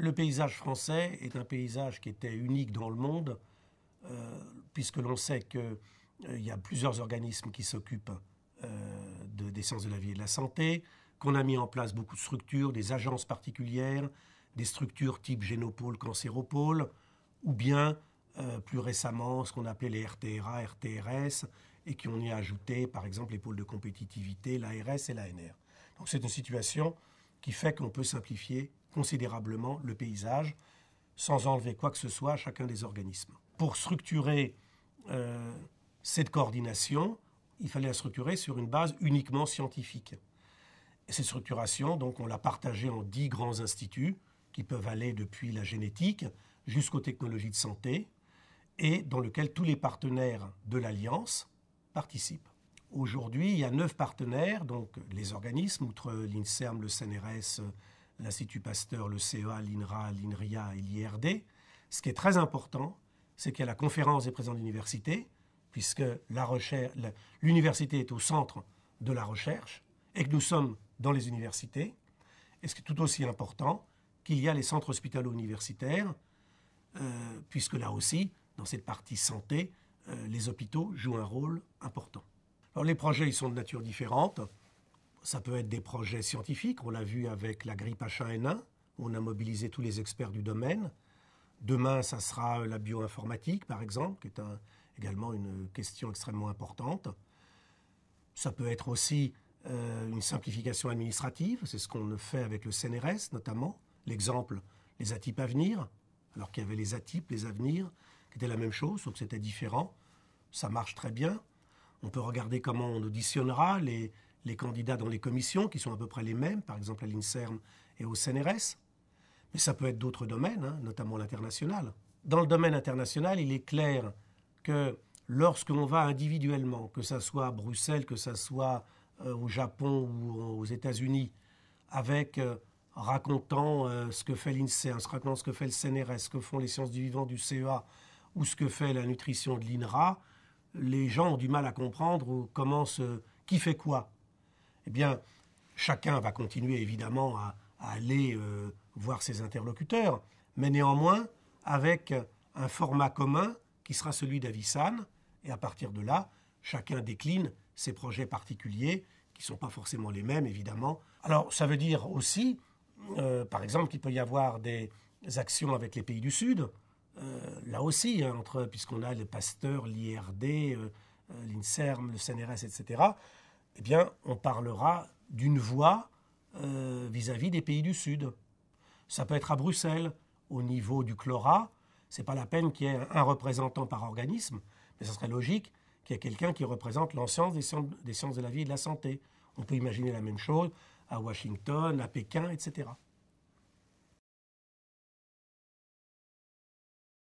Le paysage français est un paysage qui était unique dans le monde, euh, puisque l'on sait qu'il euh, y a plusieurs organismes qui s'occupent euh, des sciences de la vie et de la santé, qu'on a mis en place beaucoup de structures, des agences particulières, des structures type génopôle, cancéropôle, ou bien plus récemment ce qu'on appelait les RTRA, RTRS, et qui ont y a ajouté par exemple les pôles de compétitivité, l'ARS et l'ANR. Donc c'est une situation qui fait qu'on peut simplifier considérablement le paysage, sans enlever quoi que ce soit à chacun des organismes. Pour structurer euh, cette coordination, il fallait la structurer sur une base uniquement scientifique. Et cette structuration, donc, on l'a partagée en dix grands instituts qui peuvent aller depuis la génétique jusqu'aux technologies de santé et dans lequel tous les partenaires de l'Alliance participent. Aujourd'hui, il y a neuf partenaires, donc les organismes, outre l'INSERM, le CNRS, l'Institut Pasteur, le CEA, l'INRA, l'INRIA et l'IRD. Ce qui est très important, c'est qu'il y a la conférence des présidents d'université, puisque l'université est au centre de la recherche et que nous sommes dans les universités. Et ce qui est tout aussi important, qu'il y a les centres hospitalo-universitaires, euh, puisque là aussi, dans cette partie santé, euh, les hôpitaux jouent un rôle important. Alors les projets, ils sont de nature différente. Ça peut être des projets scientifiques, on l'a vu avec la grippe H1N1, on a mobilisé tous les experts du domaine. Demain, ça sera la bioinformatique, par exemple, qui est également une question extrêmement importante. Ça peut être aussi euh, une simplification administrative, c'est ce qu'on fait avec le CNRS notamment. L'exemple, les atypes à venir, alors qu'il y avait les atypes, les avenirs, qui étaient la même chose, sauf que c'était différent. Ça marche très bien. On peut regarder comment on auditionnera les, les candidats dans les commissions, qui sont à peu près les mêmes, par exemple à l'INSERM et au CNRS. Mais ça peut être d'autres domaines, hein, notamment l'international. Dans le domaine international, il est clair que lorsque l'on va individuellement, que ce soit à Bruxelles, que ce soit euh, au Japon ou aux États-Unis, avec euh, racontant euh, ce que fait l'INSERM, racontant ce que fait le CNRS, ce que font les sciences du vivant du CEA ou ce que fait la nutrition de l'INRA, les gens ont du mal à comprendre comment se, qui fait quoi eh bien, chacun va continuer évidemment à, aller euh, voir ses interlocuteurs, mais néanmoins avec un format commun qui sera celui d'Avisan, et à partir de là, chacun décline ses projets particuliers, qui ne sont pas forcément les mêmes, évidemment. Alors, ça veut dire aussi, euh, par exemple, qu'il peut y avoir des actions avec les pays du Sud, euh, là aussi, hein, entre puisqu'on a les pasteurs, l'IRD, l'INSERM, le CNRS, etc eh bien, on parlera d'une voix euh, vis-à-vis des pays du Sud. Ça peut être à Bruxelles, au niveau du CLORA. Ce n'est pas la peine qu'il y ait un représentant par organisme, mais ce serait logique qu'il y ait quelqu'un qui représente l'ensemble des sciences de la vie et de la santé. On peut imaginer la même chose à Washington, à Pékin, etc.